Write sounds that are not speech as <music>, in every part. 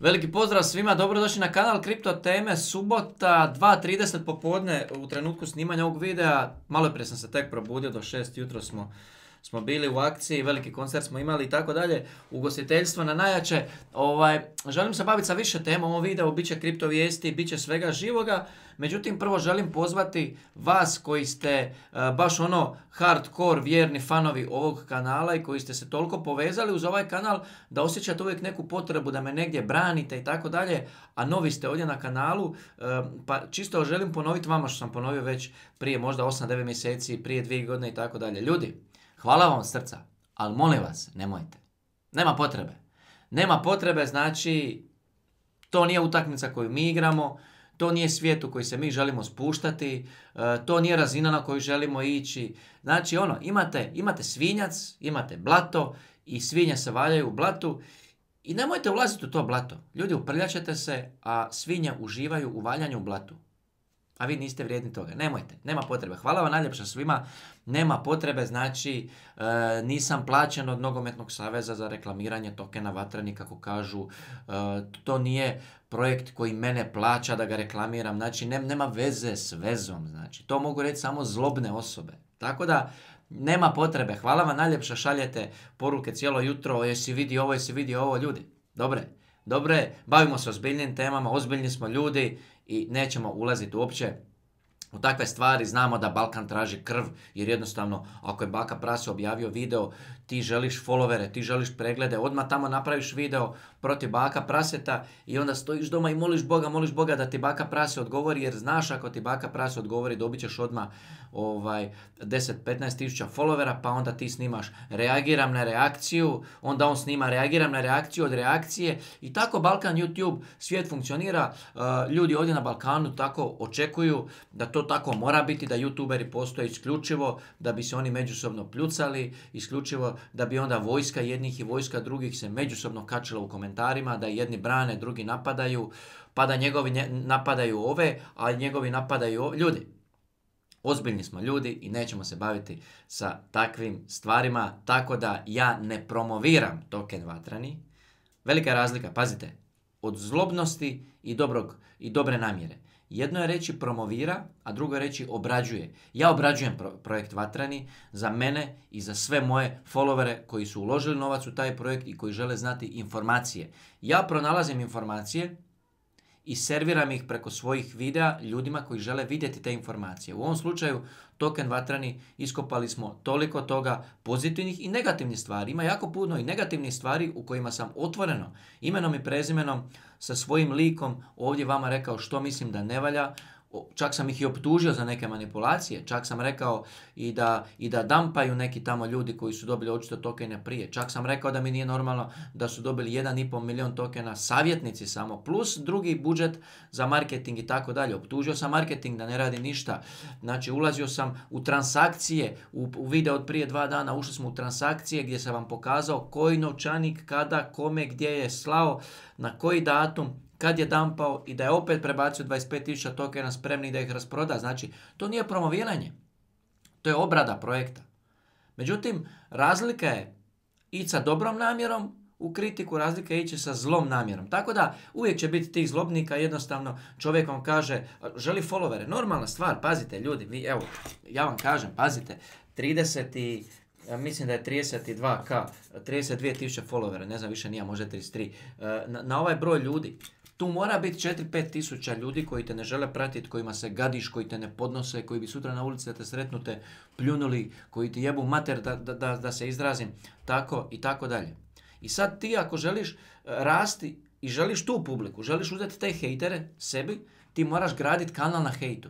Veliki pozdrav svima, dobrodošli na kanal Kripto Teme, subota 2.30 popodne u trenutku snimanja ovog videa. Malo prije sam se tek probudio, do 6 jutro smo smo bili u akciji, veliki koncert smo imali i tako dalje, ugostiteljstvo na najjače. Ovaj, želim se baviti sa više tema, ovom video bit će kriptovijesti, bit će svega živoga, međutim prvo želim pozvati vas koji ste e, baš ono hardcore vjerni fanovi ovog kanala i koji ste se toliko povezali uz ovaj kanal da osjećate uvijek neku potrebu da me negdje branite i tako dalje, a novi ste ovdje na kanalu, e, pa čisto želim ponoviti vama što sam ponovio već prije možda 8-9 mjeseci, prije 2 godine i tako dalje. Ljudi, Hvala vam srca, ali molim vas, nemojte. Nema potrebe. Nema potrebe, znači, to nije utakmica koju mi igramo, to nije svijet u koji se mi želimo spuštati, e, to nije razina na koju želimo ići. Znači, ono, imate, imate svinjac, imate blato i svinje se valjaju u blatu i nemojte ulaziti u to blato. Ljudi, uprljačete se, a svinje uživaju u valjanju u blatu a vi niste vrijedni toga. Nemojte, nema potrebe. Hvala vam najljepša svima. Nema potrebe, znači e, nisam plaćen od Nogometnog saveza za reklamiranje tokena Vatreni, kako kažu. E, to nije projekt koji mene plaća da ga reklamiram. Znači, nema veze s vezom. Znači, to mogu reći samo zlobne osobe. Tako da, nema potrebe. Hvala vam najljepša, šaljete poruke cijelo jutro. Jesi vidi ovo, jesi vidi ovo, ljudi. Dobre, dobre, bavimo se ozbiljnim temama, ozbiljni smo ljudi i nećemo ulaziti uopće u takve stvari znamo da Balkan traži krv jer jednostavno ako je Baka Prase objavio video ti želiš followere, ti želiš preglede, odmah tamo napraviš video protiv baka praseta i onda stojiš doma i moliš Boga, moliš Boga da ti baka prase odgovori jer znaš ako ti baka prase odgovori dobit ćeš odmah ovaj, 10-15 tisuća followera pa onda ti snimaš reagiram na reakciju, onda on snima reagiram na reakciju od reakcije i tako Balkan YouTube svijet funkcionira, uh, ljudi ovdje na Balkanu tako očekuju da to tako mora biti, da youtuberi postoje isključivo da bi se oni međusobno pljucali, isključivo da bi onda vojska jednih i vojska drugih se međusobno kačila u komentarima, da jedni brane, drugi napadaju, pa da njegovi napadaju ove, a njegovi napadaju Ljudi, ozbiljni smo ljudi i nećemo se baviti sa takvim stvarima, tako da ja ne promoviram token vatrani. Velika razlika, pazite, od zlobnosti i, dobrog, i dobre namjere. Jedno je reći promovira, a drugo je reći obrađuje. Ja obrađujem projekt Vatrani za mene i za sve moje followere koji su uložili novac u taj projekt i koji žele znati informacije. Ja pronalazim informacije i serviram ih preko svojih videa ljudima koji žele vidjeti te informacije. U ovom slučaju token vatrani iskopali smo toliko toga pozitivnih i negativnih stvari. Ima jako puno i negativnih stvari u kojima sam otvoreno imenom i prezimenom sa svojim likom ovdje vama rekao što mislim da ne valja, čak sam ih i optužio za neke manipulacije, čak sam rekao i da, i da dampaju neki tamo ljudi koji su dobili očito tokene prije, čak sam rekao da mi nije normalno da su dobili 1,5 milijun tokena savjetnici samo, plus drugi budžet za marketing i tako dalje. Optužio sam marketing da ne radi ništa, znači ulazio sam u transakcije, u, u video od prije dva dana ušli smo u transakcije gdje sam vam pokazao koji novčanik, kada, kome, gdje je slao, na koji datum, kad je dampao i da je opet prebacio 25.000 tokena spremnih da ih rasproda. Znači, to nije promoviranje. To je obrada projekta. Međutim, razlika je ići sa dobrom namjerom u kritiku, razlika je ići sa zlom namjerom. Tako da uvijek će biti tih zlobnika, jednostavno čovjek vam kaže, želi followere, normalna stvar, pazite ljudi, evo, ja vam kažem, pazite, 30 i, mislim da je 32k, 32.000 followera, ne znam više nije, možda 33, e, na ovaj broj ljudi, tu mora biti 4-5 tisuća ljudi koji te ne žele pratiti, kojima se gadiš, koji te ne podnose, koji bi sutra na ulici da te sretnute, pljunuli, koji ti jebu mater da, da, da se izrazim, tako i tako dalje. I sad ti ako želiš e, rasti i želiš tu publiku, želiš uzeti te hejtere sebi, ti moraš graditi kanal na hejtu.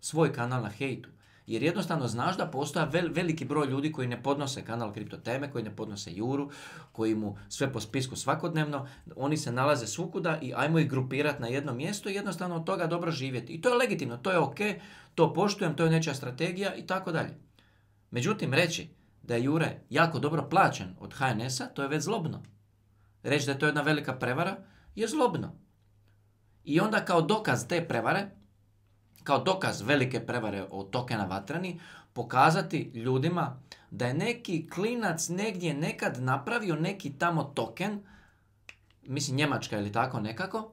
Svoj kanal na hejtu jer jednostavno znaš da postoja veliki broj ljudi koji ne podnose kanal kripto teme, koji ne podnose juru, koji mu sve po spisku svakodnevno, oni se nalaze svukuda i ajmo ih grupirati na jedno mjesto i jednostavno od toga dobro živjeti. I to je legitimno, to je ok, to poštujem, to je nečija strategija i tako dalje. Međutim, reći da je Jure jako dobro plaćen od HNS-a, to je već zlobno. Reći da je to jedna velika prevara je zlobno. I onda kao dokaz te prevare kao dokaz velike prevare od tokena vatrani, pokazati ljudima da je neki klinac negdje nekad napravio neki tamo token, mislim Njemačka ili tako nekako,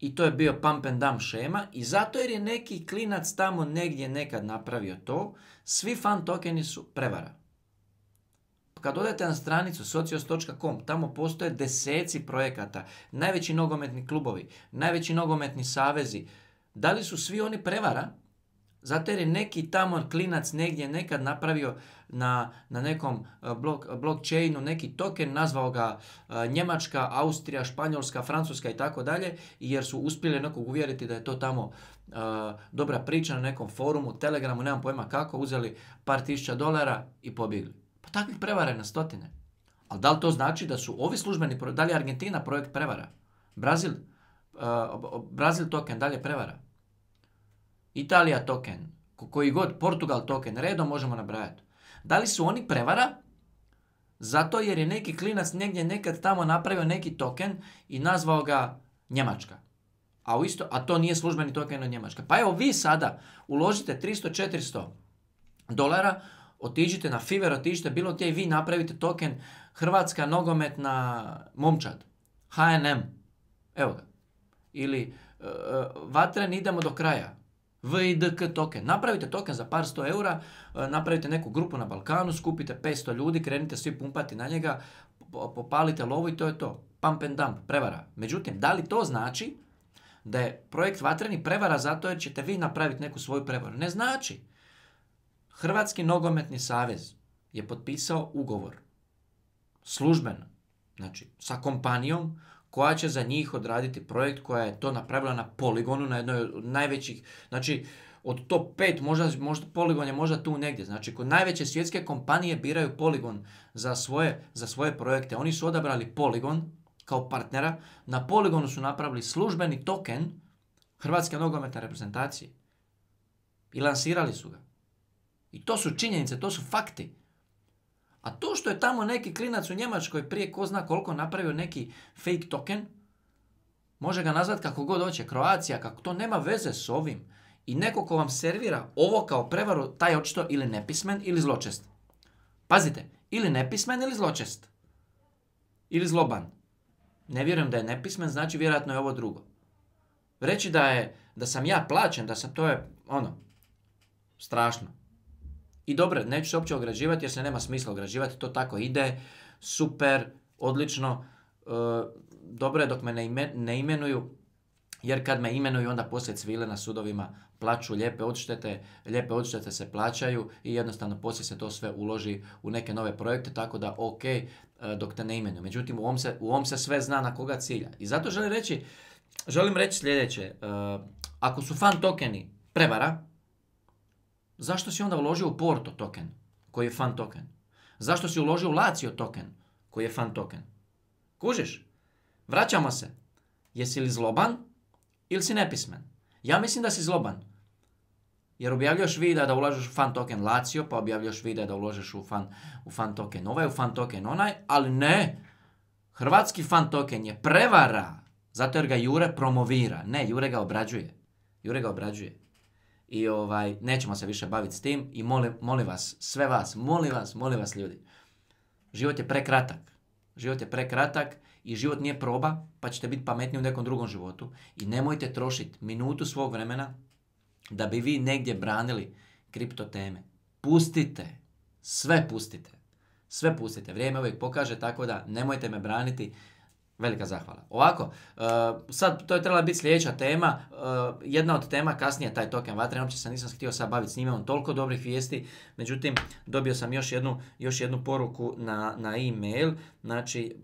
i to je bio pump and dump šema i zato jer je neki klinac tamo negdje nekad napravio to, svi fan tokeni su prevara. Kad odete na stranicu socios.com, tamo postoje deseci projekata, najveći nogometni klubovi, najveći nogometni savezi, da li su svi oni prevara? Zato jer je neki tamo klinac negdje nekad napravio na, na nekom eh, blok, eh, blockchainu neki token, nazvao ga eh, Njemačka, Austrija, Španjolska, Francuska i tako dalje, jer su uspjeli nekog uvjeriti da je to tamo dobra priča na nekom forumu, telegramu, nemam pojma kako, uzeli par tisuća dolara i pobjegli. Pa takvih prevara je na stotine. Ali da li to znači da su ovi službeni, da li je Argentina projekt prevara? Brazil, Brazil token, da li je prevara? Italija token, koji god, Portugal token, redom možemo nabrajati. Da li su oni prevara? Zato jer je neki klinac negdje nekad tamo napravio neki token i nazvao ga Njemačka. A, u isto, a to nije službeni token od Njemačka. Pa evo vi sada uložite 300-400 dolara, otiđite na Fiver, otiđite bilo gdje i vi napravite token Hrvatska nogometna momčad. HNM. Evo ga. Ili e, e, vatren idemo do kraja. VIDK token. Napravite token za par sto eura, e, napravite neku grupu na Balkanu, skupite 500 ljudi, krenite svi pumpati na njega, popalite lovu i to je to. Pump and dump, prevara. Međutim, da li to znači da je projekt Vatreni prevara zato jer ćete vi napraviti neku svoju prevaru? Ne znači. Hrvatski nogometni savez je potpisao ugovor službeno, znači sa kompanijom koja će za njih odraditi projekt koja je to napravila na poligonu, na jednoj od najvećih, znači od top 5, možda, možda, poligon je možda tu negdje. Znači, kod najveće svjetske kompanije biraju poligon za svoje, za svoje projekte. Oni su odabrali poligon kao partnera. Na poligonu su napravili službeni token Hrvatske nogometne reprezentacije. I lansirali su ga. I to su činjenice, to su fakti. A to što je tamo neki klinac u Njemačkoj prije ko zna koliko napravio neki fake token, može ga nazvat kako god hoće, Kroacija, kako to nema veze s ovim. I neko ko vam servira ovo kao prevaru, taj je očito ili nepismen ili zločest. Pazite, ili nepismen ili zločest. Ili zloban. Ne vjerujem da je nepismen, znači vjerojatno je ovo drugo. Reći da je, da sam ja plaćen, da sam to je, ono, strašno. I dobro, neću se uopće ograđivati jer se nema smisla ograđivati, to tako ide, super, odlično, e, dobro je dok me ne, imenuju, jer kad me imenuju onda poslije cvile na sudovima plaću lijepe odštete, lijepe odštete se plaćaju i jednostavno poslije se to sve uloži u neke nove projekte, tako da ok, e, dok te ne imenuju. Međutim, u ovom se, se sve zna na koga cilja. I zato želim reći, želim reći sljedeće, e, ako su fan tokeni prevara, Zašto si onda uložio u Porto token, koji je fan token? Zašto si uložio u Lazio token, koji je fan token? Kužiš? Vraćamo se. Jesi li zloban ili si nepismen? Ja mislim da si zloban. Jer objavljaš videa da ulažeš u fan token Lazio, pa objavljaš videa da uložeš u fan, u fan token ovaj, u fan token onaj, ali ne. Hrvatski fan token je prevara, zato jer ga Jure promovira. Ne, Jure ga obrađuje. Jure ga obrađuje i ovaj, nećemo se više baviti s tim i molim, molim vas, sve vas, molim vas, molim vas ljudi. Život je prekratak. Život je prekratak i život nije proba, pa ćete biti pametniji u nekom drugom životu. I nemojte trošiti minutu svog vremena da bi vi negdje branili kripto teme. Pustite, sve pustite. Sve pustite. Vrijeme uvijek pokaže, tako da nemojte me braniti Velika zahvala. Ovako, e, sad to je trebala biti sljedeća tema, e, jedna od tema kasnije taj token vatre, uopće se nisam htio sad baviti s njime, on toliko dobrih vijesti, međutim dobio sam još jednu, još jednu poruku na, na e-mail, znači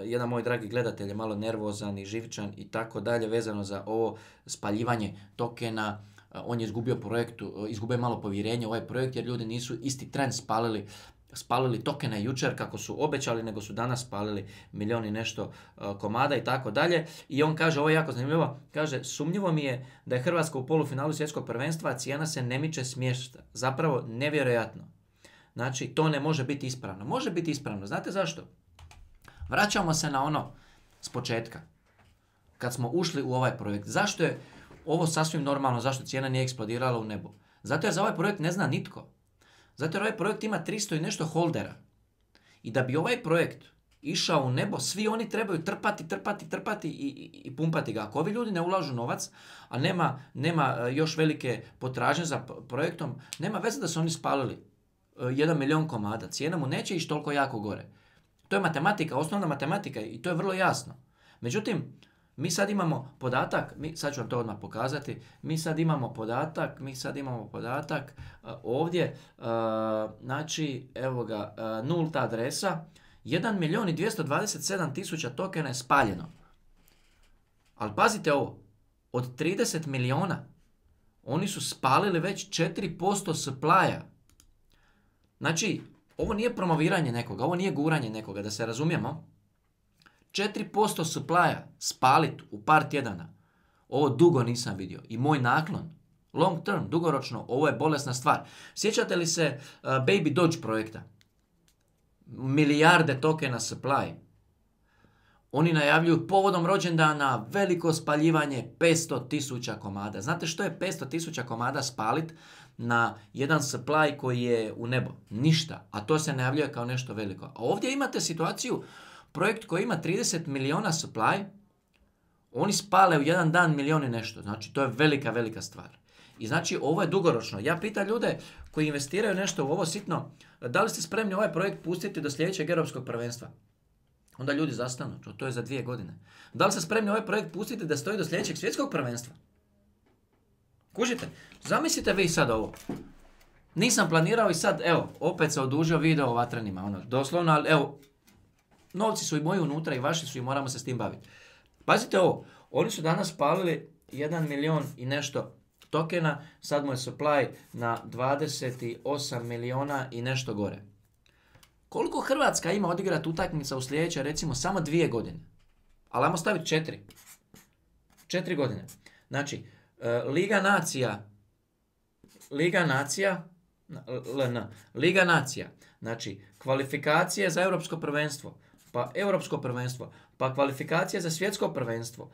e, jedan moj dragi gledatelj je malo nervozan i živčan i tako dalje vezano za ovo spaljivanje tokena, on je izgubio projektu, izgubio malo povjerenje u ovaj projekt jer ljudi nisu isti trend spalili spalili tokene jučer kako su obećali, nego su danas spalili milijoni nešto e, komada i tako dalje. I on kaže, ovo je jako zanimljivo, kaže, sumnjivo mi je da je Hrvatska u polufinalu svjetskog prvenstva, a cijena se ne miče smješta. Zapravo, nevjerojatno. Znači, to ne može biti ispravno. Može biti ispravno. Znate zašto? Vraćamo se na ono s početka. Kad smo ušli u ovaj projekt. Zašto je ovo sasvim normalno? Zašto cijena nije eksplodirala u nebo? Zato je za ovaj projekt ne zna nitko. Zato jer ovaj projekt ima 300 i nešto holdera. I da bi ovaj projekt išao u nebo, svi oni trebaju trpati, trpati, trpati i, i, pumpati ga. Ako ovi ljudi ne ulažu novac, a nema, nema e, još velike potražnje za projektom, nema veze da su oni spalili e, jedan milion komada. Cijena mu neće ići toliko jako gore. To je matematika, osnovna matematika i to je vrlo jasno. Međutim, mi sad imamo podatak, mi, sad ću vam to odmah pokazati, mi sad imamo podatak, mi sad imamo podatak e, ovdje, e, znači, evo ga, e, nulta adresa, 1 milijon i 227 tisuća tokena je spaljeno. Ali pazite ovo, od 30 milijuna oni su spalili već 4% supply-a. Znači, ovo nije promoviranje nekoga, ovo nije guranje nekoga, da se razumijemo. 4% supplya spalit u par tjedana. Ovo dugo nisam vidio. I moj naklon, long term, dugoročno, ovo je bolesna stvar. Sjećate li se eh, Baby dodge projekta? Milijarde tokena supply. Oni najavljuju povodom rođendana veliko spaljivanje 500.000 tisuća komada. Znate što je 500 tisuća komada spalit na jedan supply koji je u nebo? Ništa. A to se najavljuje kao nešto veliko. A ovdje imate situaciju projekt koji ima 30 miliona supply, oni spale u jedan dan milijoni nešto. Znači, to je velika, velika stvar. I znači, ovo je dugoročno. Ja pitam ljude koji investiraju nešto u ovo sitno, da li ste spremni ovaj projekt pustiti do sljedećeg europskog prvenstva? Onda ljudi zastanu, to je za dvije godine. Da li ste spremni ovaj projekt pustiti da stoji do sljedećeg svjetskog prvenstva? Kužite, zamislite vi sad ovo. Nisam planirao i sad, evo, opet se odužio video o vatrenima, ono, doslovno, ali evo, novci su i moji unutra i vaši su i moramo se s tim baviti. Pazite ovo, oni su danas palili 1 milion i nešto tokena, sad mu je supply na 28 miliona i nešto gore. Koliko Hrvatska ima odigrat utakmica u sljedeće recimo samo dvije godine? Ali ajmo staviti četiri. Četiri godine. Znači, e, Liga nacija, Liga nacija, Liga nacija, znači kvalifikacije za europsko prvenstvo, pa europsko prvenstvo, pa kvalifikacije za svjetsko prvenstvo.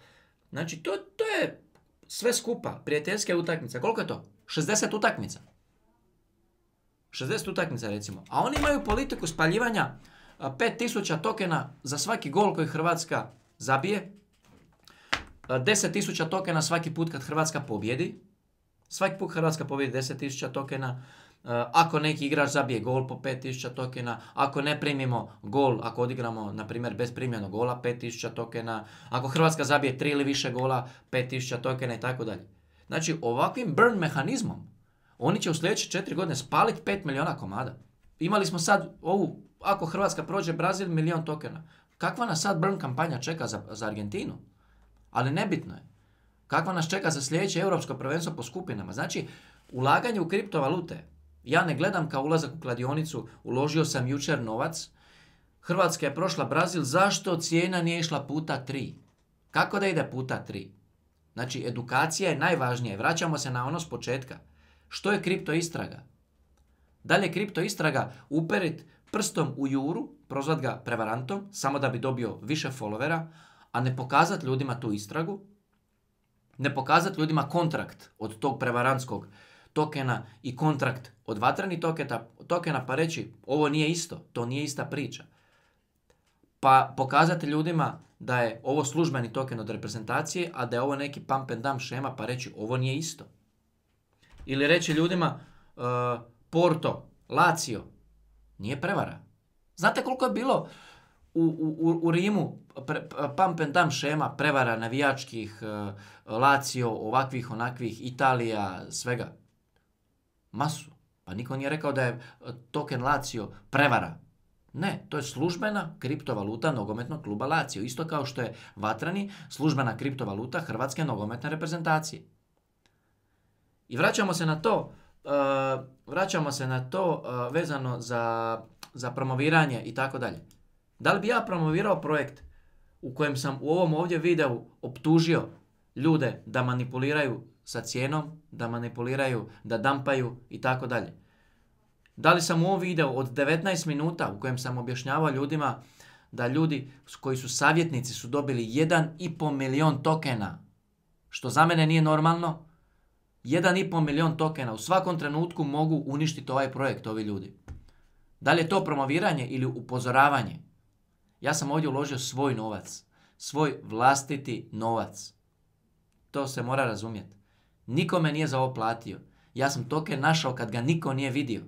Znači, to, to je sve skupa, prijateljske utakmice. Koliko je to? 60 utakmica. 60 utakmica recimo. A oni imaju politiku spaljivanja 5000 tokena za svaki gol koji Hrvatska zabije. 10.000 tokena svaki put kad Hrvatska pobjedi. Svaki put Hrvatska pobjedi 10.000 tokena. E, ako neki igrač zabije gol po 5000 tokena, ako ne primimo gol, ako odigramo, na primjer, bez primljenog gola 5000 tokena, ako Hrvatska zabije 3 ili više gola 5000 tokena i tako dalje. Znači, ovakvim burn mehanizmom oni će u sljedeće četiri godine spaliti 5 milijuna komada. Imali smo sad ovu, ako Hrvatska prođe Brazil, milijon tokena. Kakva nas sad burn kampanja čeka za, za Argentinu? Ali nebitno je. Kakva nas čeka za sljedeće europsko prvenstvo po skupinama? Znači, ulaganje u kriptovalute ja ne gledam kao ulazak u kladionicu, uložio sam jučer novac, Hrvatska je prošla Brazil, zašto cijena nije išla puta tri? Kako da ide puta tri? Znači, edukacija je najvažnija. Vraćamo se na ono s početka. Što je kripto istraga? Da li je kripto istraga uperit prstom u juru, prozvat ga prevarantom, samo da bi dobio više followera, a ne pokazat ljudima tu istragu, ne pokazat ljudima kontrakt od tog prevarantskog tokena i kontrakt od vatrenih tokena pa reći ovo nije isto, to nije ista priča. Pa pokazati ljudima da je ovo službeni token od reprezentacije, a da je ovo neki pump and dump šema pa reći ovo nije isto. Ili reći ljudima eh, Porto, Lazio, nije prevara. Znate koliko je bilo u, u, u Rimu pre, pump and dump šema, prevara navijačkih, uh, Lazio, ovakvih, onakvih, Italija, svega masu. Pa niko nije rekao da je e, token Lazio prevara. Ne, to je službena kriptovaluta nogometnog kluba Lazio. Isto kao što je Vatrani službena kriptovaluta Hrvatske nogometne reprezentacije. I vraćamo se na to, e, vraćamo se na to e, vezano za, za promoviranje i tako dalje. Da li bi ja promovirao projekt u kojem sam u ovom ovdje videu optužio ljude da manipuliraju sa cijenom, da manipuliraju, da dampaju i tako dalje. Da li sam u ovom videu od 19 minuta u kojem sam objašnjavao ljudima da ljudi koji su savjetnici su dobili 1,5 milion tokena, što za mene nije normalno, 1,5 milion tokena u svakom trenutku mogu uništiti ovaj projekt ovi ljudi. Da li je to promoviranje ili upozoravanje? Ja sam ovdje uložio svoj novac, svoj vlastiti novac. To se mora razumjeti. Nikome nije za ovo platio. Ja sam toke našao kad ga niko nije vidio.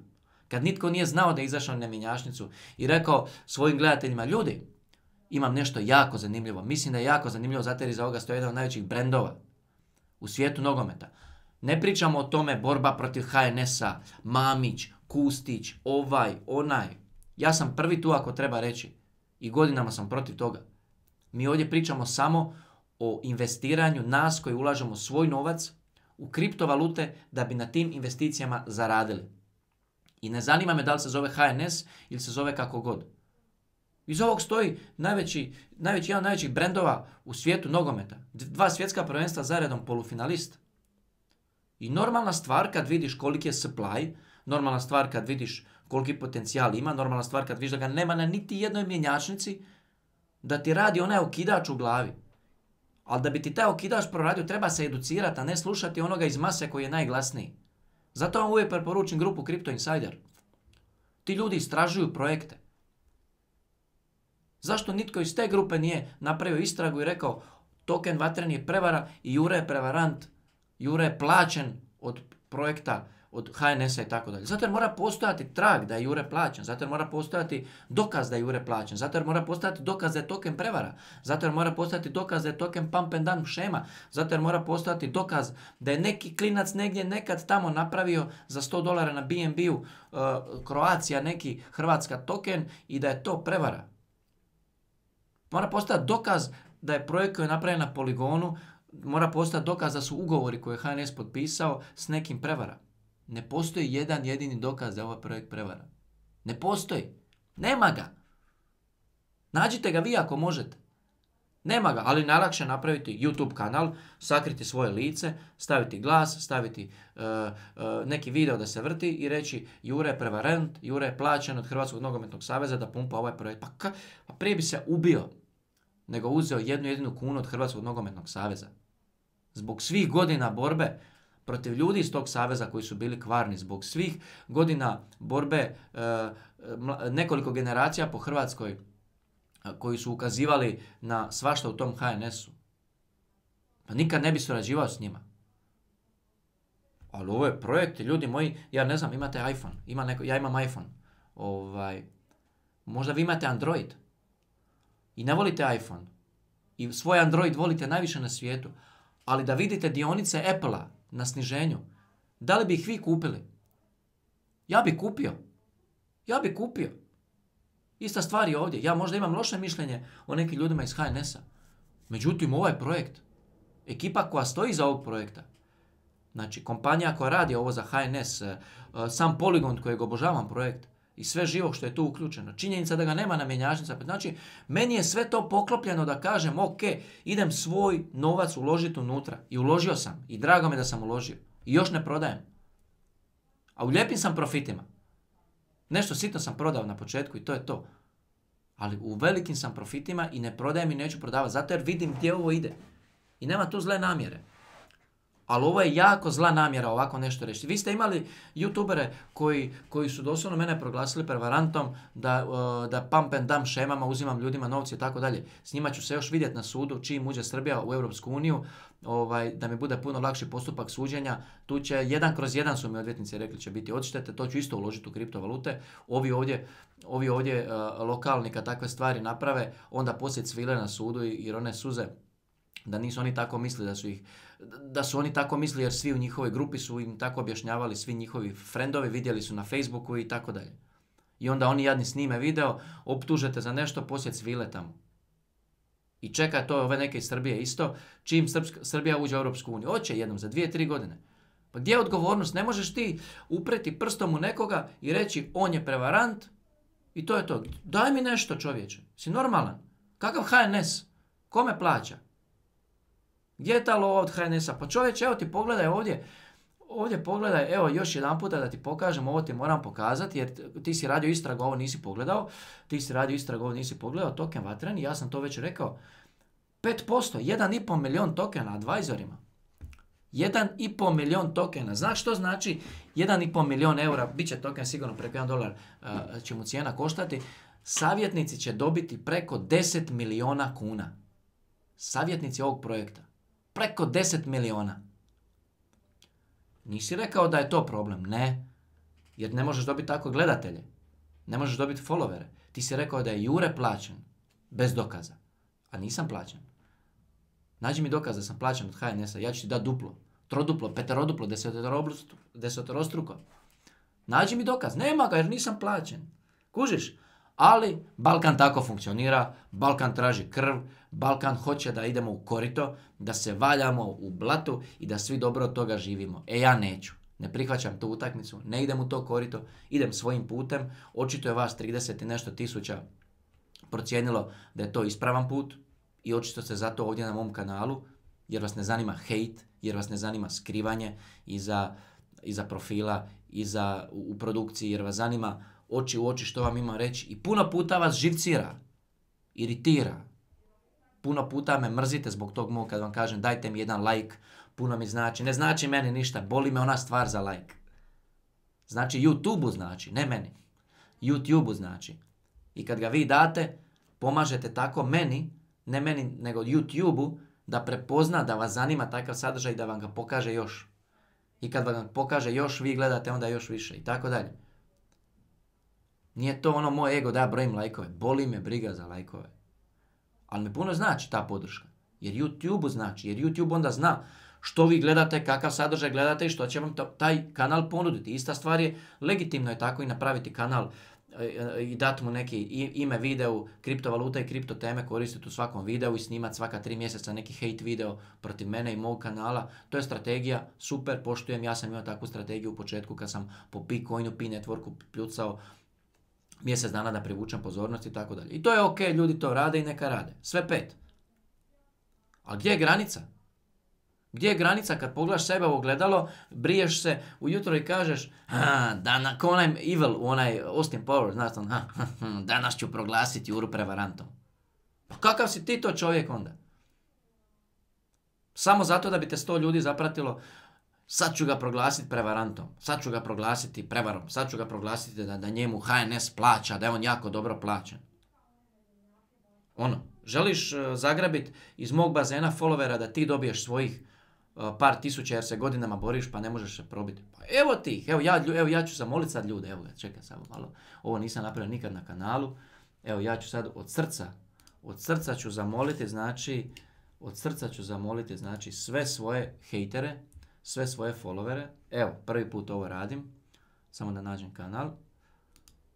Kad nitko nije znao da je izašao na minjašnicu i rekao svojim gledateljima, ljudi, imam nešto jako zanimljivo. Mislim da je jako zanimljivo zato jer iza ovoga stoji jedan od najvećih brendova u svijetu nogometa. Ne pričamo o tome borba protiv HNS-a, Mamić, Kustić, ovaj, onaj. Ja sam prvi tu ako treba reći i godinama sam protiv toga. Mi ovdje pričamo samo o investiranju nas koji ulažemo svoj novac u kriptovalute da bi na tim investicijama zaradili. I ne zanima me da li se zove HNS ili se zove kako god. Iz ovog stoji najveći, najveći, jedan od najvećih brendova u svijetu nogometa. Dva svjetska prvenstva zaredom polufinalist. I normalna stvar kad vidiš koliki je supply, normalna stvar kad vidiš koliki potencijal ima, normalna stvar kad vidiš da ga nema na niti jednoj mjenjačnici, da ti radi onaj okidač u glavi. Ali da bi ti taj okidač proradio, treba se educirati, a ne slušati onoga iz mase koji je najglasniji. Zato vam uvijek preporučim grupu Crypto Insider. Ti ljudi istražuju projekte. Zašto nitko iz te grupe nije napravio istragu i rekao token vatren je prevara i Jure je prevarant, Jure je plaćen od projekta od HNS-a i tako dalje. Zato jer mora postojati trag da je Jure plaćen, zato jer mora postojati dokaz da je Jure plaćen, zato jer mora postojati dokaz da je token prevara, zato jer mora postojati dokaz da je token pump and dump šema, zato jer mora postojati dokaz da je neki klinac negdje nekad tamo napravio za 100 dolara na BNB-u uh, Kroacija neki Hrvatska token i da je to prevara. Mora postojati dokaz da je projekt koji je napravljen na poligonu, mora postati dokaz da su ugovori koje je HNS potpisao s nekim prevara. Ne postoji jedan jedini dokaz da je ovaj projekt prevara. Ne postoji. Nema ga. Nađite ga vi ako možete. Nema ga, ali najlakše napraviti YouTube kanal, sakriti svoje lice, staviti glas, staviti e, e, neki video da se vrti i reći Jure je prevarent, Jure je plaćen od Hrvatskog nogometnog saveza da pumpa ovaj projekt. Pa, ka, pa prije bi se ubio nego uzeo jednu jedinu kunu od Hrvatskog nogometnog saveza. Zbog svih godina borbe protiv ljudi iz tog saveza koji su bili kvarni zbog svih godina borbe e, nekoliko generacija po Hrvatskoj e, koji su ukazivali na svašta u tom HNS-u. Pa nikad ne bi surađivao s njima. Ali ovo je projekt, ljudi moji, ja ne znam, imate iPhone, ima neko, ja imam iPhone. Ovaj, možda vi imate Android i ne volite iPhone. I svoj Android volite najviše na svijetu. Ali da vidite dionice Apple-a, na sniženju, da li bi ih vi kupili? Ja bi kupio. Ja bi kupio. Ista stvar je ovdje. Ja možda imam loše mišljenje o nekim ljudima iz HNS-a. Međutim, ovaj projekt, ekipa koja stoji za ovog projekta, znači kompanija koja radi ovo za HNS, eh, eh, sam Poligon kojeg obožavam projekt, i sve živo što je tu uključeno. Činjenica da ga nema na mjenjačnicama. Znači, meni je sve to poklopljeno da kažem, ok, idem svoj novac uložiti unutra. I uložio sam. I drago mi da sam uložio. I još ne prodajem. A u lijepim sam profitima. Nešto sitno sam prodao na početku i to je to. Ali u velikim sam profitima i ne prodajem i neću prodavati. Zato jer vidim gdje ovo ide. I nema tu zle namjere. Ali ovo je jako zla namjera ovako nešto reći. Vi ste imali youtubere koji, koji su doslovno mene proglasili prevarantom da, e, da pump and dump šemama uzimam ljudima novce i tako dalje. S njima ću se još vidjeti na sudu čim uđe Srbija u Europsku uniju ovaj, da mi bude puno lakši postupak suđenja. Tu će jedan kroz jedan su mi odvjetnici rekli će biti odštete, to ću isto uložiti u kriptovalute. Ovi ovdje, ovi ovdje e, lokalni kad takve stvari naprave, onda poslije cvile na sudu jer one suze da nisu oni tako mislili da su ih da su oni tako mislili jer svi u njihovoj grupi su im tako objašnjavali svi njihovi frendovi, vidjeli su na Facebooku i tako dalje. I onda oni jadni snime video, optužete za nešto, poslije cvile tamo. I čeka to ove neke iz Srbije isto, čim Srbija uđe u Europsku uniju. Oće jednom za dvije, tri godine. Pa gdje je odgovornost? Ne možeš ti upreti prstom u nekoga i reći on je prevarant i to je to. Daj mi nešto čovječe. Si normalan. Kakav HNS? Kome plaća? Gdje je ta lova od HNS-a? Pa čovječe, evo ti pogledaj ovdje, ovdje pogledaj, evo još jedan puta da ti pokažem, ovo ti moram pokazati jer ti si radio istragu, ovo nisi pogledao, ti si radio istragu, ovo nisi pogledao, token vatreni, ja sam to već rekao, 5%, 1,5 milijon tokena advisorima. 1,5 milijon tokena. Znaš što znači 1,5 milion eura, bit će token sigurno preko 1 dolar će mu cijena koštati, savjetnici će dobiti preko 10 milijuna kuna. Savjetnici ovog projekta preko 10 miliona. Nisi rekao da je to problem, ne. Jer ne možeš dobiti tako gledatelje. Ne možeš dobiti followere. Ti si rekao da je Jure plaćen, bez dokaza. A nisam plaćen. Nađi mi dokaz da sam plaćen od HNS-a, ja ću ti dati duplo, troduplo, peteroduplo, desetorostruko. Nađi mi dokaz, nema ga jer nisam plaćen. Kužiš? Ali Balkan tako funkcionira, Balkan traži krv, Balkan hoće da idemo u korito, da se valjamo u blatu i da svi dobro od toga živimo. E ja neću. Ne prihvaćam tu utakmicu, ne idem u to korito, idem svojim putem. Očito je vas 30 i nešto tisuća procijenilo da je to ispravan put i očito se zato ovdje na mom kanalu, jer vas ne zanima hejt, jer vas ne zanima skrivanje iza, iza profila, iza, u, produkciji, jer vas zanima oči u oči što vam imam reći i puno puta vas živcira, iritira, puno puta me mrzite zbog tog mog kad vam kažem dajte mi jedan like, puno mi znači, ne znači meni ništa, boli me ona stvar za like. Znači YouTubeu znači, ne meni. YouTubeu znači. I kad ga vi date, pomažete tako meni, ne meni nego YouTubeu, da prepozna da vas zanima takav sadržaj i da vam ga pokaže još. I kad vam ga pokaže još, vi gledate onda još više i tako dalje. Nije to ono moj ego da ja brojim lajkove. Boli me briga za lajkove. Ali me puno znači ta podrška. Jer YouTube znači, jer YouTube onda zna što vi gledate, kakav sadržaj gledate i što će vam taj kanal ponuditi. Ista stvar je, legitimno je tako i napraviti kanal e, e, i dati mu neki ime videu, kriptovaluta i kripto teme koristiti u svakom videu i snimati svaka tri mjeseca neki hate video protiv mene i mog kanala. To je strategija, super, poštujem, ja sam imao takvu strategiju u početku kad sam po Bitcoinu, P networku pljucao mjesec dana da privučem pozornost i tako dalje. I to je ok, ljudi to rade i neka rade. Sve pet. A gdje je granica? Gdje je granica kad pogledaš sebe u ogledalo, briješ se ujutro i kažeš da dana, onaj evil, onaj Austin Power, znaš on, danas ću proglasiti Juru prevarantom. Pa kakav si ti to čovjek onda? Samo zato da bi te sto ljudi zapratilo sad ću ga proglasiti prevarantom, sad ću ga proglasiti prevarom, sad ću ga proglasiti da, da njemu HNS plaća, da je on jako dobro plaćen. Ono, želiš e, zagrabit iz mog bazena followera da ti dobiješ svojih e, par tisuća jer se godinama boriš pa ne možeš se probiti. Pa evo ti, evo ja, evo ja ću zamoliti sad ljude, evo ga, čekaj samo malo, ovo nisam napravio nikad na kanalu, evo ja ću sad od srca, od srca ću zamoliti, znači, od srca ću zamoliti, znači, sve svoje hejtere, sve svoje followere. Evo, prvi put ovo radim. Samo da nađem kanal.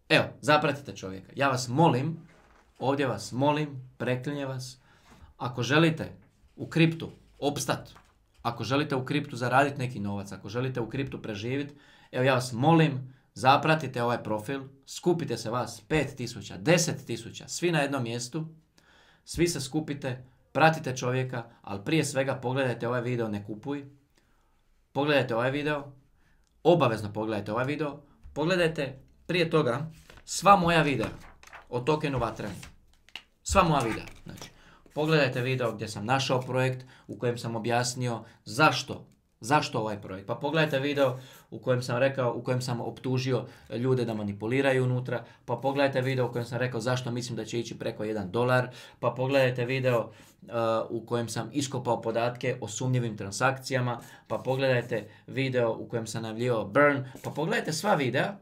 Evo, zapratite čovjeka. Ja vas molim, ovdje vas molim, preklinje vas. Ako želite u kriptu opstat, ako želite u kriptu zaraditi neki novac, ako želite u kriptu preživjeti, evo ja vas molim, zapratite ovaj profil, skupite se vas 5000, 10000, svi na jednom mjestu, svi se skupite, pratite čovjeka, ali prije svega pogledajte ovaj video Ne kupuj, pogledajte ovaj video, obavezno pogledajte ovaj video, pogledajte prije toga sva moja videa o tokenu vatre. Sva moja videa. Znači, pogledajte video gdje sam našao projekt u kojem sam objasnio zašto Zašto ovaj projekt? Pa pogledajte video u kojem sam rekao, u kojem sam optužio ljude da manipuliraju unutra, pa pogledajte video u kojem sam rekao zašto mislim da će ići preko 1 dolar, pa pogledajte video E, u kojem sam iskopao podatke o sumnjivim transakcijama, pa pogledajte video u kojem sam najavljivao burn, pa pogledajte sva videa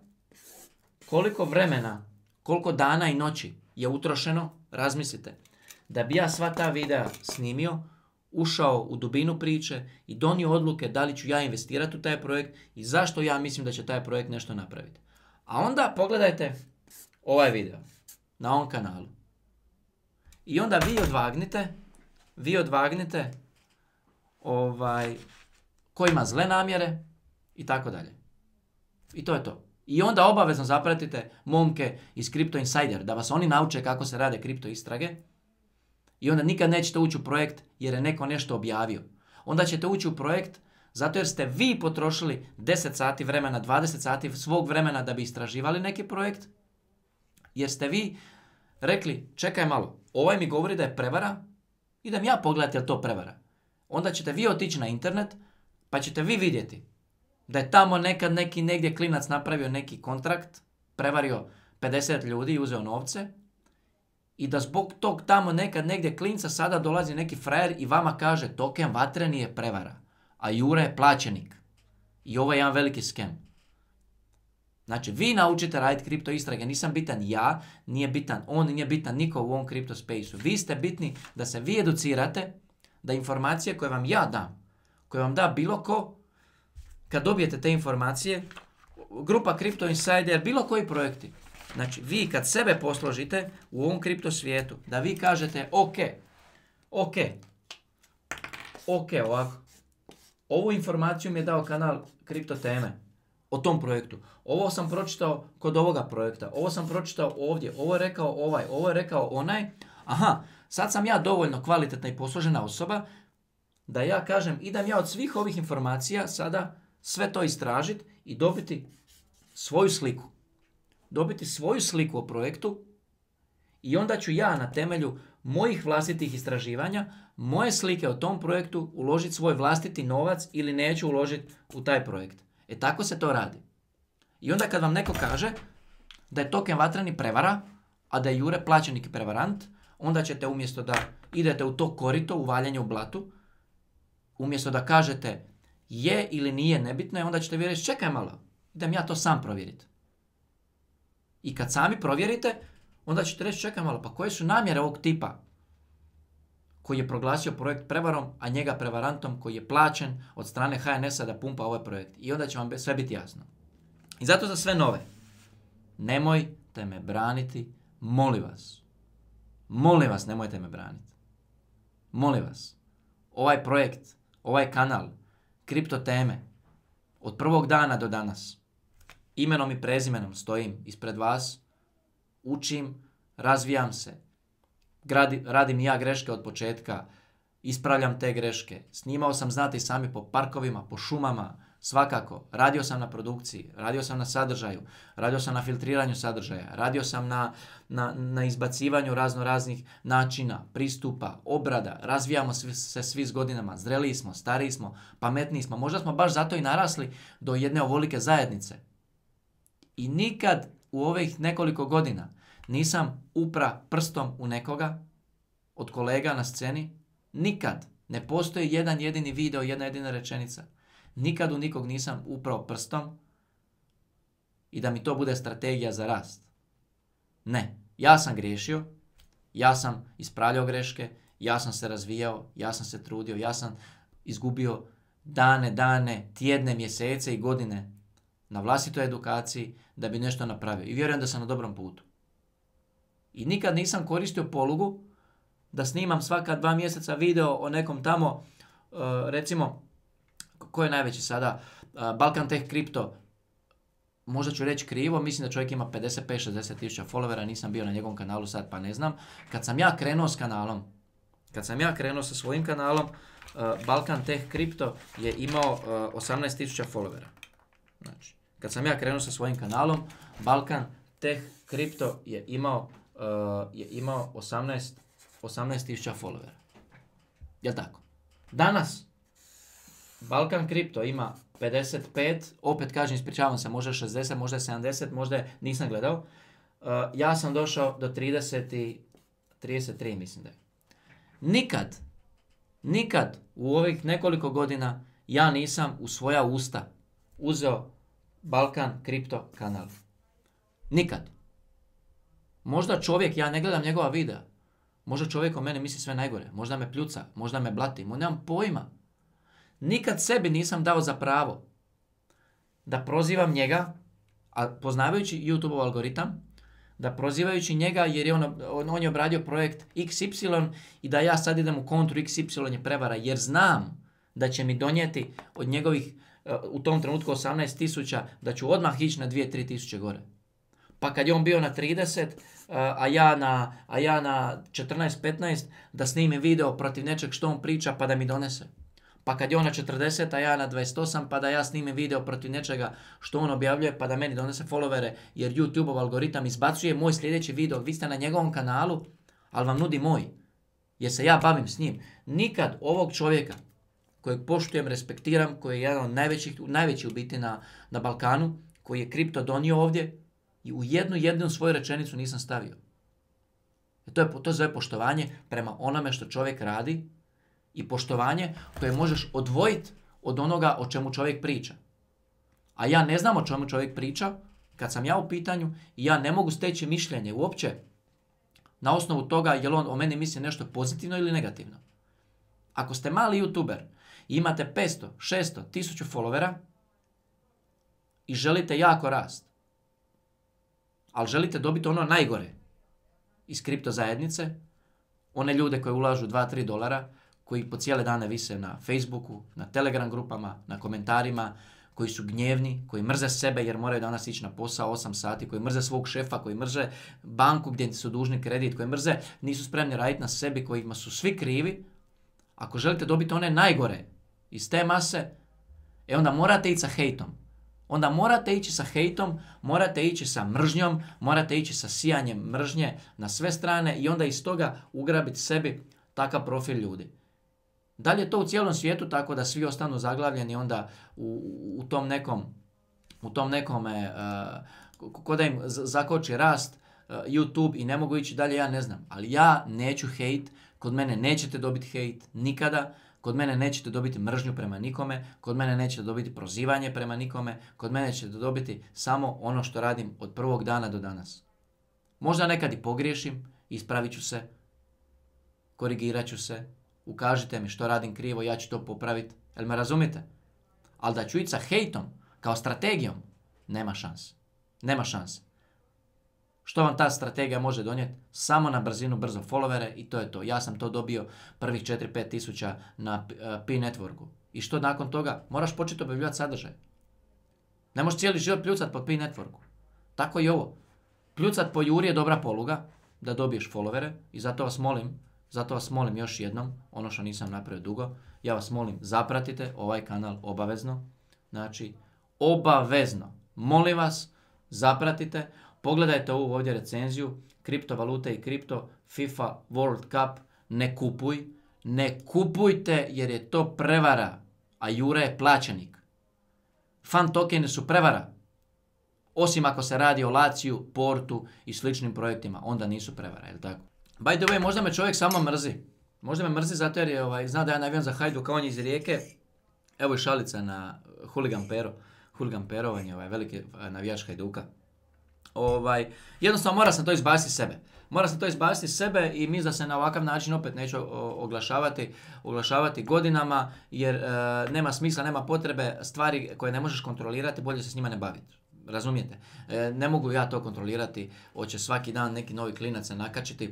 koliko vremena, koliko dana i noći je utrošeno, razmislite, da bi ja sva ta videa snimio, ušao u dubinu priče i donio odluke da li ću ja investirati u taj projekt i zašto ja mislim da će taj projekt nešto napraviti. A onda pogledajte ovaj video na ovom kanalu. I onda vi odvagnite vi odvagnite ovaj, ko ima zle namjere i tako dalje. I to je to. I onda obavezno zapratite momke iz Crypto Insider, da vas oni nauče kako se rade kripto istrage. I onda nikad nećete ući u projekt jer je neko nešto objavio. Onda ćete ući u projekt zato jer ste vi potrošili 10 sati vremena, 20 sati svog vremena da bi istraživali neki projekt. Jer ste vi rekli, čekaj malo, ovaj mi govori da je prevara, idem ja pogledati jel to prevara. Onda ćete vi otići na internet pa ćete vi vidjeti da je tamo nekad neki negdje klinac napravio neki kontrakt, prevario 50 ljudi i uzeo novce i da zbog tog tamo nekad negdje klinca sada dolazi neki frajer i vama kaže token vatreni je prevara, a Jure je plaćenik. I ovo je jedan veliki skem. Znači, vi naučite raditi kripto istrage, nisam bitan ja, nije bitan on, nije bitan niko u ovom kripto spaceu. Vi ste bitni da se vi educirate, da informacije koje vam ja dam, koje vam da bilo ko, kad dobijete te informacije, grupa Crypto Insider, bilo koji projekti, znači vi kad sebe posložite u ovom kripto svijetu, da vi kažete ok, ok, ok ovako, ovu informaciju mi je dao kanal Kripto Teme, o tom projektu. Ovo sam pročitao kod ovoga projekta, ovo sam pročitao ovdje, ovo je rekao ovaj, ovo je rekao onaj. Aha, sad sam ja dovoljno kvalitetna i posložena osoba da ja kažem idem ja od svih ovih informacija sada sve to istražiti i dobiti svoju sliku. Dobiti svoju sliku o projektu i onda ću ja na temelju mojih vlastitih istraživanja, moje slike o tom projektu, uložiti svoj vlastiti novac ili neću uložiti u taj projekt. E tako se to radi. I onda kad vam neko kaže da je token vatreni prevara, a da je Jure plaćenik i prevarant, onda ćete umjesto da idete u to korito, u valjanje u blatu, umjesto da kažete je ili nije nebitno onda ćete vi reći čekaj malo, idem ja to sam provjeriti. I kad sami provjerite, onda ćete reći čekaj malo, pa koje su namjere ovog tipa? koji je proglasio projekt prevarom, a njega prevarantom koji je plaćen od strane HNS-a da pumpa ovaj projekt. I onda će vam sve biti jasno. I zato za sve nove, nemojte me braniti, molim vas. Molim vas, nemojte me braniti. Molim vas. Ovaj projekt, ovaj kanal, kripto teme, od prvog dana do danas, imenom i prezimenom stojim ispred vas, učim, razvijam se, gradi, radim ja greške od početka, ispravljam te greške. Snimao sam, znate i sami, po parkovima, po šumama, svakako. Radio sam na produkciji, radio sam na sadržaju, radio sam na filtriranju sadržaja, radio sam na, na, na izbacivanju razno raznih načina, pristupa, obrada. Razvijamo se svi s godinama, zreliji smo, stariji smo, pametniji smo. Možda smo baš zato i narasli do jedne ovolike zajednice. I nikad u ovih nekoliko godina nisam upra prstom u nekoga od kolega na sceni. Nikad. Ne postoji jedan jedini video, jedna jedina rečenica. Nikad u nikog nisam uprao prstom i da mi to bude strategija za rast. Ne. Ja sam griješio, ja sam ispravljao greške, ja sam se razvijao, ja sam se trudio, ja sam izgubio dane, dane, tjedne, mjesece i godine na vlastitoj edukaciji da bi nešto napravio. I vjerujem da sam na dobrom putu. I nikad nisam koristio polugu da snimam svaka dva mjeseca video o nekom tamo, e, recimo, ko je najveći sada, e, Balkan Tech Kripto možda ću reći krivo, mislim da čovjek ima 55-60 tisuća followera, nisam bio na njegovom kanalu sad pa ne znam. Kad sam ja krenuo s kanalom, kad sam ja krenuo sa svojim kanalom, e, Balkan Tech Kripto je imao 18 tisuća followera. Znači, kad sam ja krenuo sa svojim kanalom, Balkan Tech Crypto je imao Eh, je imao 18 18.000 followera. Jel tako? Danas Balkan Kripto ima 55, opet kažem ispričavam se, možda 60, možda 70, možda nisam gledao. Eh, ja sam došao do 30 i 33 mislim da je. Nikad, nikad u ovih nekoliko godina ja nisam u svoja usta uzeo Balkan Kripto kanal. Nikad. Možda čovjek, ja ne gledam njegova videa, možda čovjek o meni misli sve najgore, možda me pljuca, možda me blati, možda nemam pojma. Nikad sebi nisam dao za pravo da prozivam njega, a poznavajući YouTube algoritam, da prozivajući njega jer je on, on, je obradio projekt XY i da ja sad idem u kontru XY je prevara jer znam da će mi donijeti od njegovih eh, u tom trenutku 18 tisuća, da ću odmah ići na 2-3 tisuće gore. Pa kad je on bio na 30, a ja na, ja 14-15 da snimim video protiv nečeg što on priča pa da mi donese. Pa kad je ona 40, a ja na 28, pa da ja snimim video protiv nečega što on objavljuje, pa da meni donese followere, jer YouTube algoritam izbacuje moj sljedeći video, vi ste na njegovom kanalu, ali vam nudi moj, jer se ja bavim s njim. Nikad ovog čovjeka, kojeg poštujem, respektiram, koji je jedan od najvećih, najveći u biti na, na Balkanu, koji je kripto donio ovdje, i u jednu jednu svoju rečenicu nisam stavio. E to, je, to zove poštovanje prema onome što čovjek radi i poštovanje koje možeš odvojiti od onoga o čemu čovjek priča. A ja ne znam o čemu čovjek priča kad sam ja u pitanju i ja ne mogu steći mišljenje uopće na osnovu toga je on o meni misli nešto pozitivno ili negativno. Ako ste mali youtuber i imate 500, 600, 1000 followera i želite jako rast, ali želite dobiti ono najgore iz kripto zajednice, one ljude koji ulažu 2-3 dolara, koji po cijele dane vise na Facebooku, na Telegram grupama, na komentarima, koji su gnjevni, koji mrze sebe jer moraju danas ići na posao 8 sati, koji mrze svog šefa, koji mrze banku gdje su dužni kredit, koji mrze, nisu spremni raditi na sebi, kojima su svi krivi. Ako želite dobiti one najgore iz te mase, e onda morate ići sa hejtom onda morate ići sa hejtom, morate ići sa mržnjom, morate ići sa sijanjem mržnje na sve strane i onda iz toga ugrabiti sebi takav profil ljudi. Da li je to u cijelom svijetu tako da svi ostanu zaglavljeni onda u, u tom nekom, u tom nekome, uh, ko im zakoči rast e, YouTube i ne mogu ići dalje, ja ne znam. Ali ja neću hejt, kod mene nećete dobiti hejt nikada, Kod mene nećete dobiti mržnju prema nikome, kod mene nećete dobiti prozivanje prema nikome, kod mene ćete dobiti samo ono što radim od prvog dana do danas. Možda nekad i pogriješim, ispravit ću se, korigirat ću se, ukažite mi što radim krivo, ja ću to popraviti. Jel me razumite? Ali da ću ići sa hejtom, kao strategijom, nema šanse. Nema šanse. Što vam ta strategija može donijeti? Samo na brzinu, brzo followere i to je to. Ja sam to dobio prvih 4-5 tisuća na eh, Pi networku I što nakon toga? Moraš početi objavljivati sadržaj. Ne možeš cijeli život pljucat po P-networku. Tako i ovo. Pljucat po Juri je dobra poluga da dobiješ followere i zato vas molim, zato vas molim još jednom, ono što nisam napravio dugo, ja vas molim zapratite ovaj kanal obavezno. Znači, obavezno. Molim vas, zapratite. Pogledajte ovu ovdje recenziju, kriptovalute i kripto, FIFA World Cup, ne kupuj, ne kupujte jer je to prevara, a Jure je plaćenik. Fan tokeni su prevara, osim ako se radi o Laciju, Portu i sličnim projektima, onda nisu prevara, li tako? By the way, možda me čovjek samo mrzi. Možda me mrzi zato jer je, ovaj, zna da ja navijam za Hajdu kao on je iz Rijeke. Evo i šalica na eh, Huligan Pero. Huligan Pero, je ovaj, veliki eh, navijač Hajduka. Ovaj, jednostavno mora sam to izbaciti sebe. Mora sam to izbaciti sebe i mi da se na ovakav način opet neću oglašavati, oglašavati godinama jer e, nema smisla, nema potrebe stvari koje ne možeš kontrolirati, bolje se s njima ne baviti. Razumijete? E, ne mogu ja to kontrolirati, hoće svaki dan neki novi klinac se nakačiti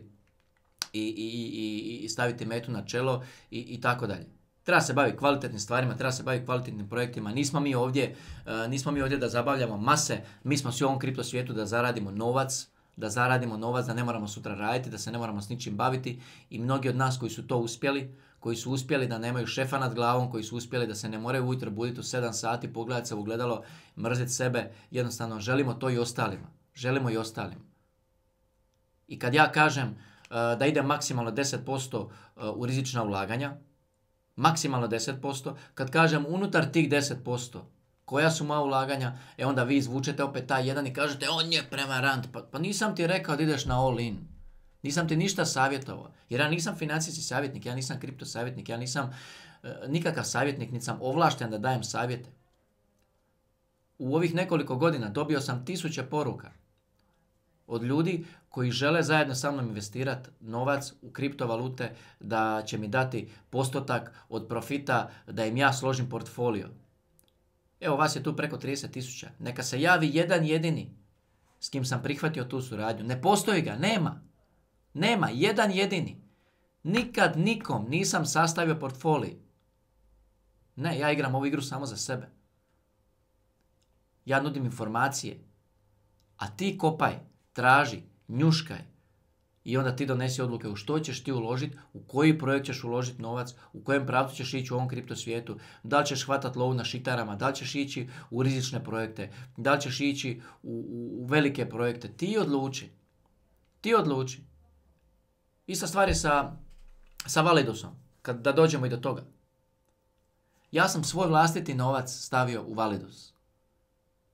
i, i, i, i staviti metu na čelo i tako dalje treba se baviti kvalitetnim stvarima, treba se baviti kvalitetnim projektima. Nismo mi ovdje, e, nismo mi ovdje da zabavljamo mase, mi smo svi u ovom kripto svijetu da zaradimo novac, da zaradimo novac, da ne moramo sutra raditi, da se ne moramo s ničim baviti i mnogi od nas koji su to uspjeli, koji su uspjeli da nemaju šefa nad glavom, koji su uspjeli da se ne moraju ujutro buditi u 7 sati, pogledati se u ogledalo, mrziti sebe, jednostavno želimo to i ostalima. Želimo i ostalim. I kad ja kažem e, da ide maksimalno 10% e, u rizična ulaganja, maksimalno 10%. Kad kažem unutar tih 10%, koja su moja ulaganja, e onda vi izvučete opet taj jedan i kažete on je prevarant. Pa, pa nisam ti rekao da ideš na all in. Nisam ti ništa savjetovao. Jer ja nisam financijski savjetnik, ja nisam kripto savjetnik, ja nisam e, nikakav savjetnik, nisam sam ovlašten da dajem savjete. U ovih nekoliko godina dobio sam tisuće poruka od ljudi koji žele zajedno sa mnom investirati novac u kriptovalute, da će mi dati postotak od profita, da im ja složim portfolio. Evo vas je tu preko 30 tisuća. Neka se javi jedan jedini s kim sam prihvatio tu suradnju. Ne postoji ga, nema. Nema, jedan jedini. Nikad nikom nisam sastavio portfolio. Ne, ja igram ovu igru samo za sebe. Ja nudim informacije. A ti kopaj traži, njuškaj. I onda ti donesi odluke u što ćeš ti uložiti, u koji projekt ćeš uložiti novac, u kojem pravcu ćeš ići u ovom kripto svijetu, da li ćeš hvatati lovu na šitarama, da li ćeš ići u rizične projekte, da li ćeš ići u, u, velike projekte. Ti odluči. Ti odluči. Ista stvar je sa, sa Validusom, kad, da dođemo i do toga. Ja sam svoj vlastiti novac stavio u Validus.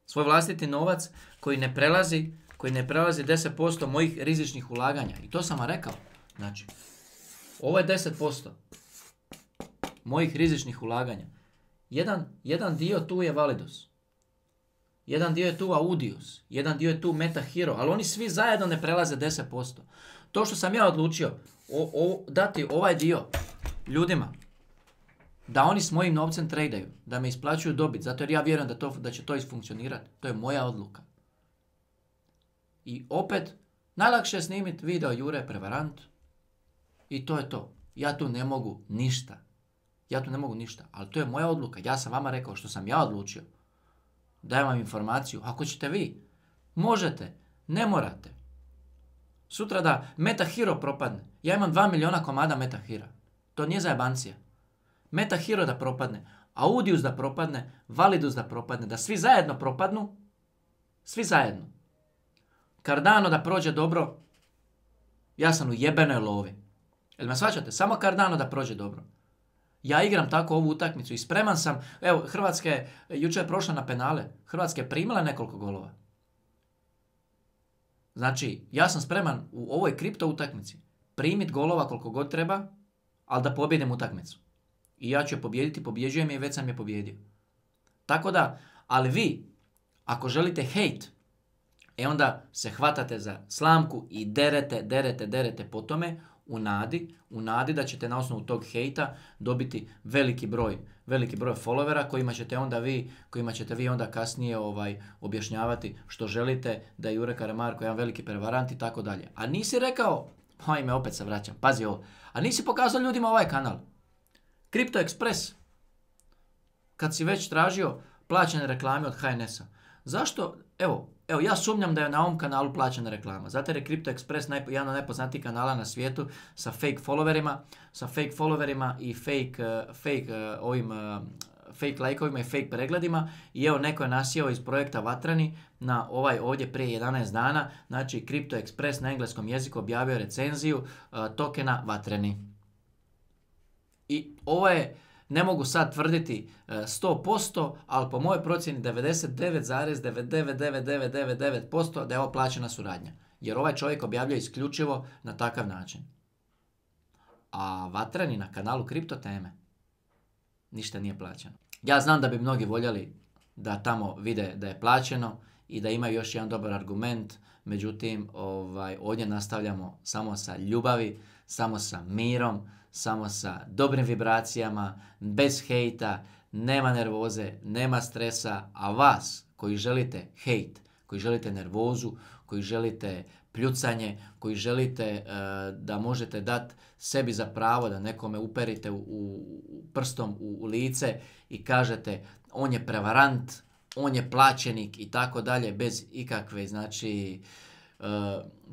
Svoj vlastiti novac koji ne prelazi koji ne prelazi 10% mojih rizičnih ulaganja. I to sam vam rekao. Znači, ovo je 10% mojih rizičnih ulaganja. Jedan, jedan dio tu je Validos. Jedan dio je tu Audius. Jedan dio je tu Meta Hero. Ali oni svi zajedno ne prelaze 10%. To što sam ja odlučio dati ovaj dio ljudima da oni s mojim novcem tradaju, da me isplaćuju dobit, zato jer ja vjerujem da, to, da će to isfunkcionirati. To je moja odluka. I opet, najlakše je snimiti video Jure Prevarant i to je to. Ja tu ne mogu ništa. Ja tu ne mogu ništa, ali to je moja odluka. Ja sam vama rekao što sam ja odlučio. Dajem vam informaciju. Ako ćete vi, možete, ne morate. Sutra da Hero propadne. Ja imam dva miliona komada Metahira. To nije Meta Hero da propadne, Audius da propadne, Validus da propadne, da svi zajedno propadnu, svi zajedno kardano da prođe dobro, ja sam u jebenoj lovi. Jel me svačate? Samo kardano da prođe dobro. Ja igram tako ovu utakmicu i spreman sam. Evo, Hrvatska je jučer prošla na penale. Hrvatska je primila nekoliko golova. Znači, ja sam spreman u ovoj kripto utakmici primit golova koliko god treba, ali da pobjedim utakmicu. I ja ću je pobjediti, pobjeđujem je i već sam je pobjedio. Tako da, ali vi, ako želite hejt, E onda se hvatate za slamku i derete, derete, derete po tome u nadi, u nadi da ćete na osnovu tog hejta dobiti veliki broj, veliki broj followera kojima ćete onda vi, kojima ćete vi onda kasnije ovaj objašnjavati što želite da je Jure Karamarko jedan veliki prevarant i tako dalje. A nisi rekao, pa opet se vraćam, pazi ovo, a nisi pokazao ljudima ovaj kanal. Crypto Express, kad si već tražio plaćene reklame od HNS-a. Zašto, evo, Evo, ja sumnjam da je na ovom kanalu plaćena reklama. Zato je Crypto Express jedan od najpoznatijih kanala na svijetu sa fake followerima, sa fake followerima i fake, eh, eh, ovim eh, fake lajkovima i fake pregledima i evo neko je nasjeo iz projekta Vatrani na ovaj ovdje prije 11 dana, znači Crypto Express na engleskom jeziku objavio recenziju tokena Vatrani. I ovo je ne mogu sad tvrditi 100%, e, ali po mojoj procjeni 99,99999% da je ovo plaćena suradnja. Jer ovaj čovjek objavlja isključivo na takav način. A vatreni na kanalu Kripto teme ništa nije plaćeno. Ja znam da bi mnogi voljeli da tamo vide da je plaćeno i da imaju još jedan dobar argument, međutim ovaj, ovdje nastavljamo samo sa ljubavi, samo sa mirom, samo sa dobrim vibracijama, bez hejta, nema nervoze, nema stresa, a vas koji želite hejt, koji želite nervozu, koji želite pljucanje, koji želite e, da možete dati sebi za pravo da nekome uperite u, prstom u, lice i kažete on je prevarant, on je plaćenik i tako dalje bez ikakve znači e,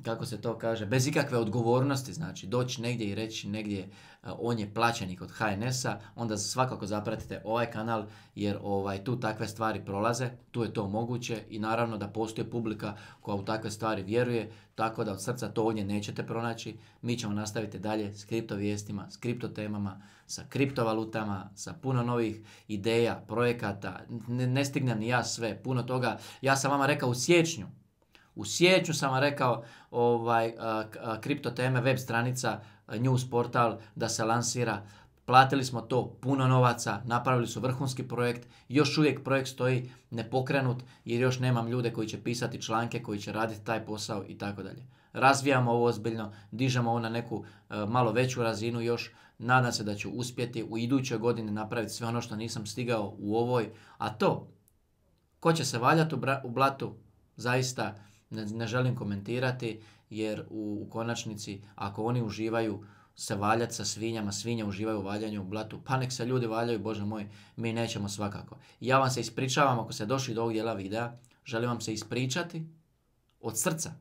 kako se to kaže bez ikakve odgovornosti znači doći negdje i reći negdje E, on je plaćenik od HNS-a, onda svakako zapratite ovaj kanal jer ovaj, tu takve stvari prolaze, tu je to moguće i naravno da postoji publika koja u takve stvari vjeruje, tako da od srca to ovdje nećete pronaći. Mi ćemo nastaviti dalje s kriptovijestima, s kriptotemama, sa kriptovalutama, sa puno novih ideja, projekata. Ne, stignem ni ja sve, puno toga. Ja sam vama rekao u siječnju, u siječnju sam vam rekao ovaj, e, e, teme web stranica, Eh, news portal da se lansira. Platili smo to puno novaca, napravili su vrhunski projekt, još uvijek projekt stoji nepokrenut jer još nemam ljude koji će pisati članke, koji će raditi taj posao i tako dalje. Razvijamo ovo ozbiljno, dižemo ovo na neku eh, malo veću razinu još, nadam se da ću uspjeti u idućoj godini napraviti sve ono što nisam stigao u ovoj, a to ko će se valjati u, blatu, zaista ne želim komentirati jer u, konačnici ako oni uživaju se valjati sa svinjama, svinja uživaju u valjanju u blatu, pa nek se ljudi valjaju, bože moj, mi nećemo svakako. Ja vam se ispričavam ako ste došli do ovog dijela videa, želim vam se ispričati od srca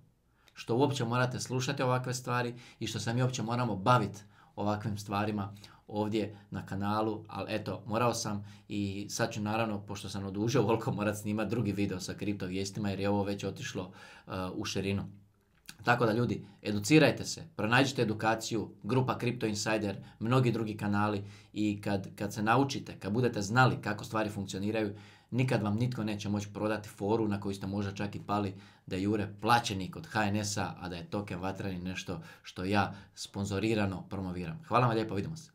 što uopće morate slušati ovakve stvari i što se mi uopće moramo baviti ovakvim stvarima ovdje na kanalu, ali eto, morao sam i sad ću naravno, pošto sam odužio, <laughs> volko morat snimati drugi video sa kripto vijestima jer je ovo već otišlo uh, u širinu. Tako da ljudi, educirajte se, pronađite edukaciju, grupa Crypto Insider, mnogi drugi kanali i kad, kad se naučite, kad budete znali kako stvari funkcioniraju, nikad vam nitko neće moći prodati foru na koju ste možda čak i pali da je Jure plaćenik od HNS-a, a da je token vatrani nešto što ja sponzorirano promoviram. Hvala vam lijepo, vidimo se.